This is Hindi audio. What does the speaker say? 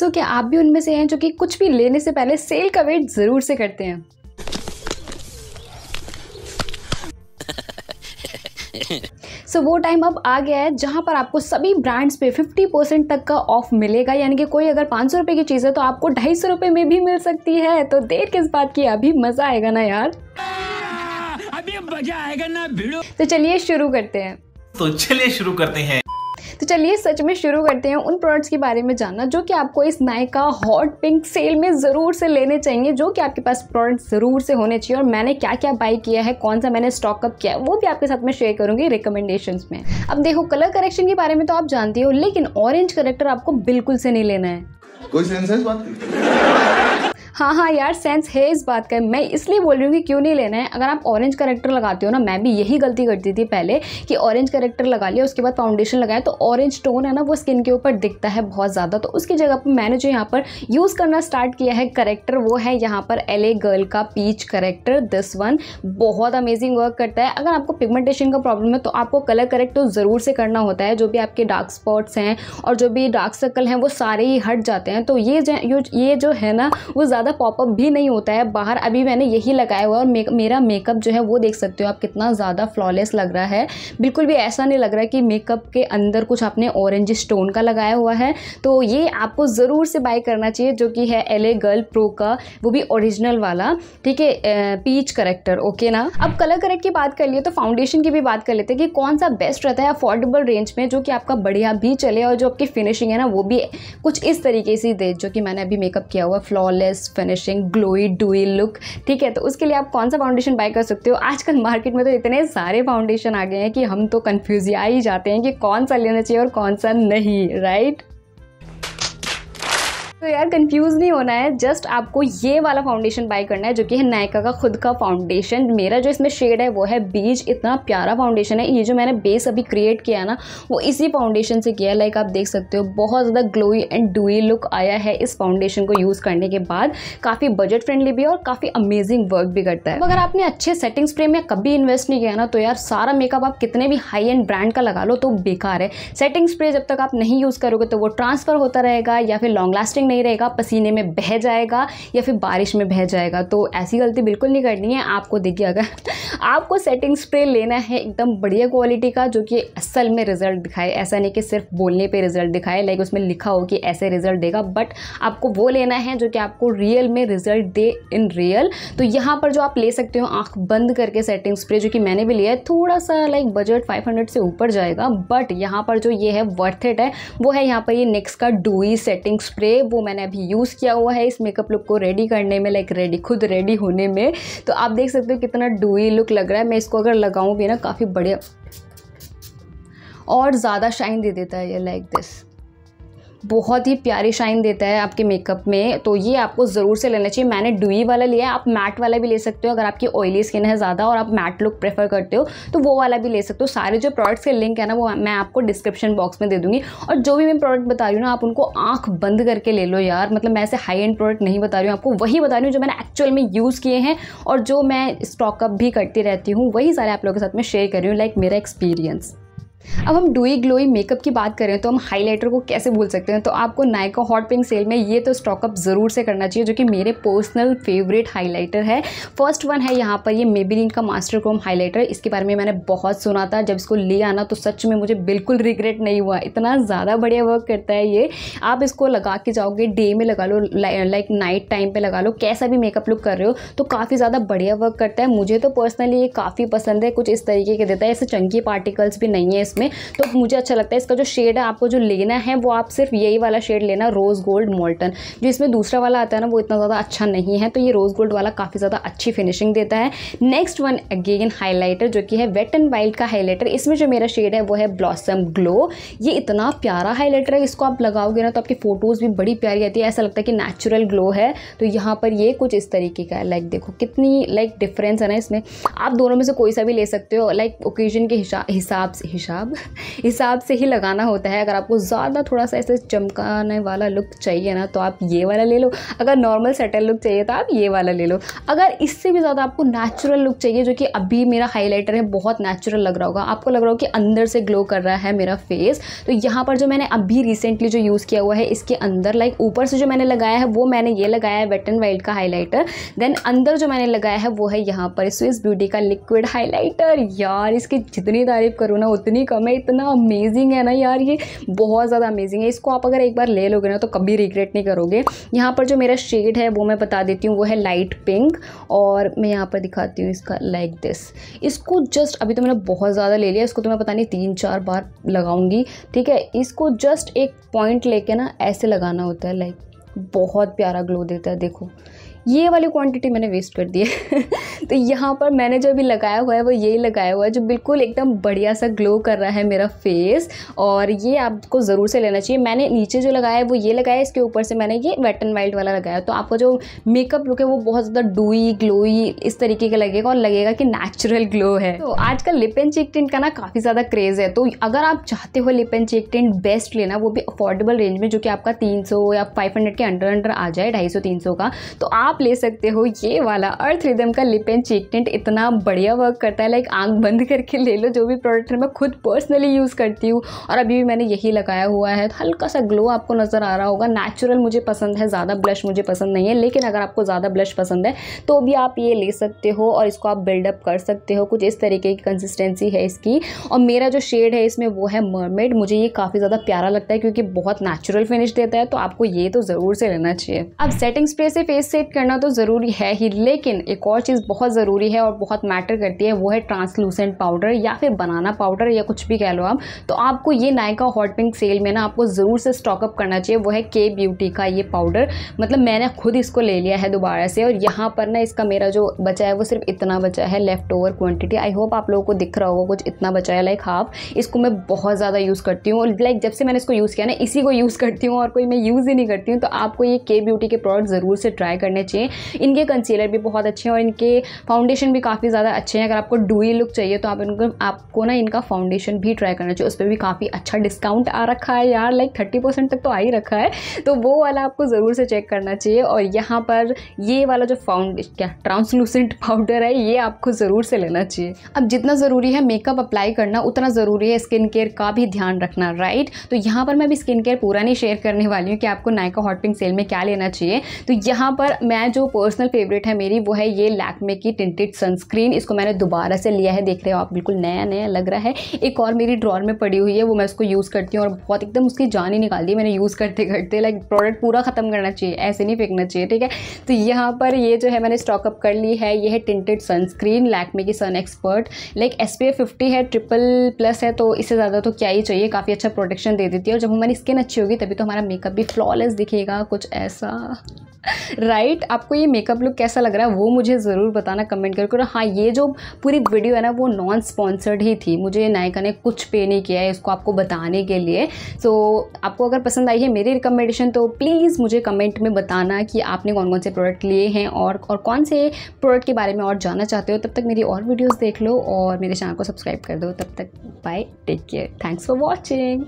तो क्या आप भी उनमें से हैं जो कि कुछ भी लेने से पहले सेल का वेट ज़रूर से करते हैं सो so, वो टाइम अब आ गया है जहाँ पर आपको सभी ब्रांड्स पे 50 परसेंट तक का ऑफ मिलेगा यानी कि कोई अगर पाँच सौ की चीज़ है तो आपको ढाई सौ रुपये में भी मिल सकती है तो देर किस बात की अभी मज़ा आएगा ना यार अभी मजा आएगा ना भिड़ो तो चलिए शुरू करते हैं तो चलिए शुरू करते हैं तो चलिए सच में शुरू करते हैं उन प्रोडक्ट्स के बारे में जानना जो कि आपको इस नायका हॉट पिंक सेल में ज़रूर से लेने चाहिए जो कि आपके पास प्रोडक्ट ज़रूर से होने चाहिए और मैंने क्या क्या बाई किया है कौन सा मैंने स्टॉकअप किया है वो भी आपके साथ में शेयर करूँगी रिकमेंडेशन में अब देखो कलर करेक्शन के बारे में तो आप जानती हो लेकिन ऑरेंज करेक्टर आपको बिल्कुल से नहीं लेना है कोई सेंस है इस बात हाँ हाँ यार सेंस है इस बात का मैं इसलिए बोल रही हूँ कि क्यों नहीं लेना है अगर आप ऑरेंज करेक्टर लगाते हो ना मैं भी यही गलती करती थी पहले कि ऑरेंज करेक्टर लगा लिया उसके बाद फाउंडेशन लगाया तो ऑरेंज टोन है ना वो स्किन के ऊपर दिखता है बहुत ज़्यादा तो उसकी जगह पर मैंने जो यहाँ पर यूज़ करना स्टार्ट किया है करेक्टर वो है यहाँ पर एल गर्ल का पीच करेक्टर दिस वन बहुत अमेजिंग वर्क करता है अगर आपको पिगमेंटेशन का प्रॉब्लम है तो आपको कलर करेक्ट तो ज़रूर से करना होता है जो भी आपके डार्क स्पॉट्स हैं और जो भी डार्क सर्कल हैं वो सारे ही हट जाते हैं तो ये ये जो है ना वो ज़्यादा ज़्यादा पॉपअप भी नहीं होता है बाहर अभी मैंने यही लगाया हुआ है और मेक, मेरा मेकअप जो है वो देख सकते हो आप कितना ज़्यादा फ्लॉलेस लग रहा है बिल्कुल भी ऐसा नहीं लग रहा है कि मेकअप के अंदर कुछ आपने ऑरेंज स्टोन का लगाया हुआ है तो ये आपको ज़रूर से बाय करना चाहिए जो कि है एल गर्ल प्रो का वो भी ओरिजिनल वाला ठीक है पीच करेक्टर ओके ना अब कलर करेक्ट की बात कर लिए तो फाउंडेशन की भी बात कर लेते हैं कि कौन सा बेस्ट रहता है अफोर्डेबल रेंज में जो कि आपका बढ़िया भी चले और जो आपकी फिनिशिंग है ना वो भी कुछ इस तरीके से दे जो कि मैंने अभी मेकअप किया हुआ flawless finishing glowy dewy look ठीक है तो उसके लिए आप कौन सा फाउंडेशन बाय कर सकते हो आजकल मार्केट में तो इतने सारे फाउंडेशन आ गए हैं कि हम तो कन्फ्यूज आ ही जाते हैं कि कौन सा लेना चाहिए और कौन सा नहीं राइट तो यार कंफ्यूज नहीं होना है जस्ट आपको ये वाला फाउंडेशन बाय करना है जो कि है नायका का खुद का फाउंडेशन मेरा जो इसमें शेड है वो है बीज इतना प्यारा फाउंडेशन है ये जो मैंने बेस अभी क्रिएट किया है ना वो इसी फाउंडेशन से किया है लाइक आप देख सकते हो बहुत ज़्यादा ग्लोई एंड डुई लुक आया है इस फाउंडेशन को यूज़ करने के बाद काफ़ी बजट फ्रेंडली भी है और काफ़ी अमेजिंग वर्क भी करता है अगर आपने अच्छे सेटिंग स्प्रे में कभी इन्वेस्ट नहीं किया ना तो यार सारा मेकअप आप कितने भी हाई एंड ब्रांड का लगा लो तो बेकार है सेटिंग स्प्रे जब तक आप नहीं यूज़ करोगे तो वो ट्रांसफ़र होता रहेगा या फिर लॉन्ग लास्टिंग नहीं रहेगा पसीने में बह जाएगा या फिर बारिश में बह जाएगा तो ऐसी गलती बिल्कुल नहीं करनी है आपको देखिए अगर आपको सेटिंग स्प्रे लेना है एकदम बढ़िया क्वालिटी का जो कि असल में रिजल्ट दिखाए ऐसा नहीं कि सिर्फ बोलने पर रिजल्ट दिखाए लाइक उसमें लिखा हो कि ऐसे रिजल्ट देगा बट आपको वो लेना है जो कि आपको रियल में रिजल्ट दे इन रियल तो यहाँ पर जो आप ले सकते हो आँख बंद करके सेटिंग स्प्रे जो कि मैंने भी लिया है थोड़ा सा लाइक बजट 500 से ऊपर जाएगा बट यहाँ पर जो ये है वर्थ इट है वो है यहाँ पर ये नेक्स्ट का डूई सेटिंग स्प्रे वो वो मैंने अभी यूज़ किया हुआ है इस मेकअप लुक को रेडी करने में लाइक रेडी खुद रेडी होने में तो आप देख सकते हो कितना डूई लुक लग रहा है मैं इसको अगर लगाऊँ भी ना काफ़ी बढ़िया और ज़्यादा शाइन दे देता है ये लाइक दिस बहुत ही प्यारी शाइन देता है आपके मेकअप में तो ये आपको ज़रूर से लेना चाहिए मैंने डुई वाला लिया है आप मैट वाला भी ले सकते हो अगर आपकी ऑयली स्किन है ज़्यादा और आप मैट लुक प्रेफर करते हो तो वो वाला भी ले सकते हो सारे जो प्रोडक्ट्स के लिंक है ना वो मैं आपको डिस्क्रिप्शन बॉक्स में दे दूँगी और जो भी मैं प्रोडक्ट बता रही हूँ ना आप उनको आँख बंद करके ले लो यार मतलब मैं ऐसे हाई एंड प्रोडक्ट नहीं बता रही हूँ आपको वही बता रही हूँ जो मैंने एक्चुअल में यूज़ किए हैं और जो मैं स्टॉकअप भी करती रहती हूँ वही सारे आप लोगों के साथ में शेयर कर रही हूँ लाइक मेरा एक्सपीरियंस अब हम डुई ग्लोई मेकअप की बात करें तो हम हाईलाइटर को कैसे भूल सकते हैं तो आपको नायको हॉट पिंक सेल में ये तो स्टॉकअप ज़रूर से करना चाहिए जो कि मेरे पर्सनल फेवरेट हाईलाइटर है फर्स्ट वन है यहाँ पर ये मेबिलिन का मास्टर क्रोम हाईलाइटर इसके बारे में मैंने बहुत सुना था जब इसको ले आना तो सच में मुझे बिल्कुल रिग्रेट नहीं हुआ इतना ज़्यादा बढ़िया वर्क करता है ये आप इसको लगा के जाओगे डे में लगा लो लाइक नाइट टाइम पर लगा लो कैसा भी मेकअप लुक कर रहे हो तो काफ़ी ज़्यादा बढ़िया वर्क करता है मुझे तो पर्सनली ये काफ़ी पसंद है कुछ इस तरीके के देता है ऐसे चंकी पार्टिकल्स भी नहीं है इस इसमें तो मुझे अच्छा लगता है इसका जो शेड है आपको जो लेना है वो आप सिर्फ यही वाला शेड लेना रोज़ गोल्ड मोल्टन जो इसमें दूसरा वाला आता है ना वो इतना ज़्यादा अच्छा नहीं है तो ये रोज़ गोल्ड वाला काफ़ी ज़्यादा अच्छी फिनिशिंग देता है नेक्स्ट वन अगेन हाईलाइटर जो कि है वेट एंड वाइल्ड का हाईलाइटर इसमें जो मेरा शेड है वो है ब्लॉसम ग्लो ये इतना प्यारा हाईलाइटर है इसको आप लगाओगे ना तो आपकी फ़ोटोज़ भी बड़ी प्यारी आती है ऐसा लगता है कि नेचुरल ग्लो है तो यहाँ पर ये कुछ इस तरीके का है लाइक देखो कितनी लाइक डिफरेंस है ना इसमें आप दोनों में से कोई सा भी ले सकते हो लाइक ओकेजन के हिसाब हिसाब हिसाब हिसाब से ही लगाना होता है अगर आपको ज़्यादा थोड़ा सा ऐसे चमकाने वाला लुक चाहिए ना तो आप ये वाला ले लो अगर नॉर्मल सेटल लुक चाहिए तो आप ये वाला ले लो अगर इससे भी ज़्यादा आपको नेचुरल लुक चाहिए जो कि अभी मेरा हाईलाइटर है बहुत नेचुरल लग रहा होगा आपको लग रहा हो कि अंदर से ग्लो कर रहा है मेरा फेस तो यहाँ पर जो मैंने अभी रिसेंटली जो यूज़ किया हुआ है इसके अंदर लाइक ऊपर से जो मैंने लगाया है वो मैंने ये लगाया है वेट एंड वाइल्ड का हाईलाइटर देन अंदर जो मैंने लगाया है वो है यहाँ पर स्विस ब्यूटी का लिक्विड हाईलाइटर यार इसकी जितनी तारीफ करूँ ना उतनी कम कम है इतना अमेजिंग है ना यार ये बहुत ज़्यादा अमेजिंग है इसको आप अगर एक बार ले लोगे ना तो कभी रिग्रेट नहीं करोगे यहाँ पर जो मेरा शेड है वो मैं बता देती हूँ वो है लाइट पिंक और मैं यहाँ पर दिखाती हूँ इसका लाइक like दिस इसको जस्ट अभी तो मैंने बहुत ज़्यादा ले लिया इसको तो मैं पता नहीं तीन चार बार लगाऊंगी ठीक है इसको जस्ट एक पॉइंट लेके ना ऐसे लगाना होता है लाइक like, बहुत प्यारा ग्लो देता है देखो ये वाली क्वांटिटी मैंने वेस्ट कर दी है तो यहाँ पर मैंने जो अभी लगाया हुआ है वो यही लगाया हुआ है जो बिल्कुल एकदम बढ़िया सा ग्लो कर रहा है मेरा फेस और ये आपको ज़रूर से लेना चाहिए मैंने नीचे जो लगाया है वो ये लगाया इसके ऊपर से मैंने ये वेट एंड वाइल्ड वाला लगाया तो आपको जो मेकअप लुक है वो बहुत ज़्यादा डूई ग्लोई इस तरीके का लगेगा और लगेगा कि नेचुरल ग्लो है तो आजकल लिप एंड चेक टिंट का ना काफ़ी ज़्यादा क्रेज़ है तो अगर आप चाहते हो lip and cheek tint best लेना वो भी अफोर्डेबल रेंज में जो कि आपका तीन या फाइव के अंडर अंडर आ जाए ढाई सौ का तो आप आप ले सकते हो ये वाला अर्थ रिदम का लिप एंड चीक टेंट इतना बढ़िया वर्क करता है लाइक आंख बंद करके ले लो जो भी प्रोडक्ट है मैं खुद पर्सनली यूज़ करती हूँ और अभी भी मैंने यही लगाया हुआ है तो हल्का सा ग्लो आपको नज़र आ रहा होगा नेचुरल मुझे पसंद है ज़्यादा ब्लश मुझे पसंद नहीं है लेकिन अगर आपको ज़्यादा ब्लश पसंद है तो भी आप ये ले सकते हो और इसको आप बिल्डअप कर सकते हो कुछ इस तरीके की कंसिस्टेंसी है इसकी और मेरा जो शेड है इसमें वो है मरमेड मुझे ये काफ़ी ज़्यादा प्यारा लगता है क्योंकि बहुत नेचुरल फिनिश देता है तो आपको ये तो ज़रूर से लेना चाहिए अब सेटिंग स्प्रे से फेस सेट करना करना तो ज़रूरी है ही लेकिन एक और चीज़ बहुत ज़रूरी है और बहुत मैटर करती है वो है ट्रांसलूसेंट पाउडर या फिर बनाना पाउडर या कुछ भी कह लो आप तो आपको ये नायका हॉट पिंक सेल में ना आपको ज़रूर से स्टॉकअप करना चाहिए वो है के ब्यूटी का ये पाउडर मतलब मैंने खुद इसको ले लिया है दोबारा से और यहाँ पर ना इसका मेरा जो बचा है वो सिर्फ इतना बचा है left over quantity I hope आप लोगों को दिख रहा होगा कुछ इतना बचा है लाइक हाफ इसको मैं बहुत ज़्यादा यूज़ करती हूँ लाइक जब से मैंने इसको यूज़ किया ना इसी को यूज़ करती हूँ और कोई मैं यूज़ ही नहीं करती हूँ तो आपको ये के ब्यूटी के प्रोडक्ट ज़रूर से ट्राई करने चाहिए चाहिए इनके कंसीलर भी बहुत अच्छे हैं और इनके फाउंडेशन भी काफ़ी ज़्यादा अच्छे हैं अगर आपको डूई लुक चाहिए तो आप इनको आपको ना इनका फाउंडेशन भी ट्राई करना चाहिए उस पर भी काफ़ी अच्छा डिस्काउंट आ रखा है यार लाइक थर्टी तक तो आ ही रखा है तो वो वाला आपको ज़रूर से चेक करना चाहिए और यहाँ पर ये वाला जो फाउंड क्या ट्रांसलूसेंट पाउडर है ये आपको ज़रूर से लेना चाहिए अब जितना ज़रूरी है मेकअप अप्लाई करना उतना ज़रूरी है स्किन केयर का भी ध्यान रखना राइट तो यहाँ पर मैं भी स्किन केयर पूरा नहीं शेयर करने वाली हूँ कि आपको नायका हॉट पिंक सेल में क्या लेना चाहिए तो यहाँ पर मैं मैं जो पर्सनल फेवरेट है मेरी वो है ये लैकमे की टिंटेड सनस्क्रीन इसको मैंने दोबारा से लिया है देख रहे हो आप बिल्कुल नया नया लग रहा है एक और मेरी ड्रॉर में पड़ी हुई है वो मैं उसको यूज़ करती हूँ और बहुत एकदम उसकी जान ही निकाल दी मैंने यूज़ करते करते लाइक प्रोडक्ट पूरा ख़त्म करना चाहिए ऐसे नहीं फेंकना चाहिए ठीक है तो यहाँ पर ये जो है मैंने स्टॉकअप कर ली है ये है टिंटेड सनस्क्रीन लैकमे की sun expert like S P fifty है ट्रिपल प्लस है तो इससे ज़्यादा तो क्या ही चाहिए काफ़ी अच्छा प्रोटेक्शन दे देती है और जब हमारी स्किन अच्छी होगी तभी तो हमारा मेकअप भी फ्लॉलेस दिखेगा कुछ ऐसा राइट आपको ये मेकअप लुक कैसा लग रहा है वो मुझे ज़रूर बताना कमेंट करके और हाँ ये जो पूरी वीडियो है ना वो नॉन स्पॉन्सर्ड ही थी मुझे नायका ने कुछ पे नहीं किया है इसको आपको बताने के लिए सो so, आपको अगर पसंद आई है मेरी रिकमेंडेशन तो प्लीज़ मुझे कमेंट में बताना कि आपने कौन कौन से प्रोडक्ट लिए हैं और और कौन से प्रोडक्ट के बारे में और जानना चाहते हो तब तक मेरी और वीडियोज़ देख लो और मेरे चैनल को सब्सक्राइब कर दो तब तक bye take care thanks for watching